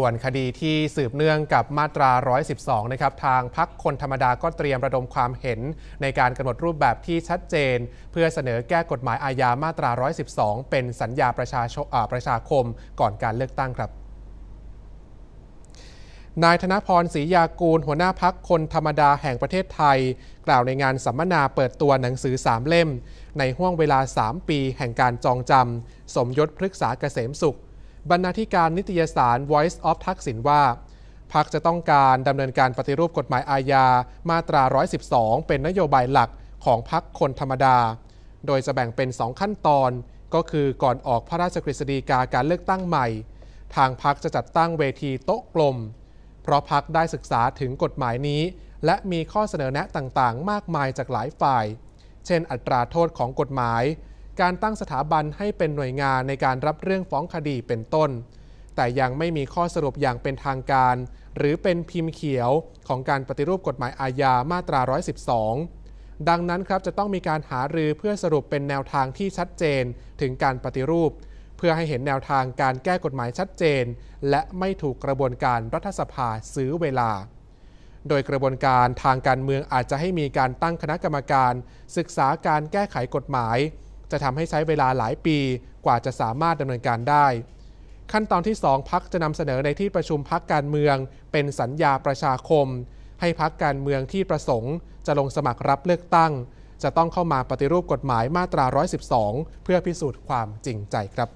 ส่วนคดีที่สืบเนื่องกับมาตรา 112 นะครับ ทางพักคนธรรมดาก็เตรียมระดมความเห็นในการกำหนดรูปแบบที่ชัดเจน เพื่อเสนอแก้กฎหมายอาญา มาตรา 112 เป็นสัญญาประชาชประชาคมก่อนการเลือกตั้งครับ นายธนพรศรียากูลหัวหน้าพักคนธรรมดาแห่งประเทศไทย กล่าวในงานสัมมนาเปิดตัวหนังสือ 3 เล่ม ในห้วงเวลา 3 ปีแห่งการจองจำสมยศพฤกษาเกษมสุขบรรณาธิการนิตยสาร Voice of ทักษิณว่าพักจะต้องการดำเนินการปฏิรูปกฎหมายอาญามาตรา 112 เป็นนโยบายหลักของพักคนธรรมดา โดยจะแบ่งเป็น 2 ขั้นตอน ก็คือก่อนออกพระราชกฤษฎีกาการเลือกตั้งใหม่ ทางพักจะจัดตั้งเวทีโต๊ะกลม เพราะพักได้ศึกษาถึงกฎหมายนี้ และมีข้อเสนอแนะต่างๆ มากมายจากหลายฝ่าย เช่น อัตราโทษของกฎหมายการตั้งสถาบันให้เป็นหน่วยงานในการรับเรื่องฟ้องคดีเป็นต้น แต่ยังไม่มีข้อสรุปอย่างเป็นทางการ หรือเป็นพิมพ์เขียวของการปฏิรูปกฎหมายอาญามาตรา112ดังนั้นครับ จะต้องมีการหารือเพื่อสรุปเป็นแนวทางที่ชัดเจนถึงการปฏิรูป เพื่อให้เห็นแนวทางการแก้กฎหมายชัดเจน และไม่ถูกกระบวนการรัฐสภาซื้อเวลา โดยกระบวนการทางการเมืองอาจจะให้มีการตั้งคณะกรรมการ ศึกษาการแก้ไขกฎหมายจะทำให้ใช้เวลาหลายปีกว่าจะสามารถดำเนินการได้ ขั้นตอนที่ 2 พักจะนำเสนอในที่ประชุมพักการเมือง เป็นสัญญาประชาคม ให้พักการเมืองที่ประสงค์ จะลงสมัครรับเลือกตั้ง จะต้องเข้ามาปฏิรูปกฎหมายมาตรา 112 เพื่อพิสูจน์ความจริงใจครับ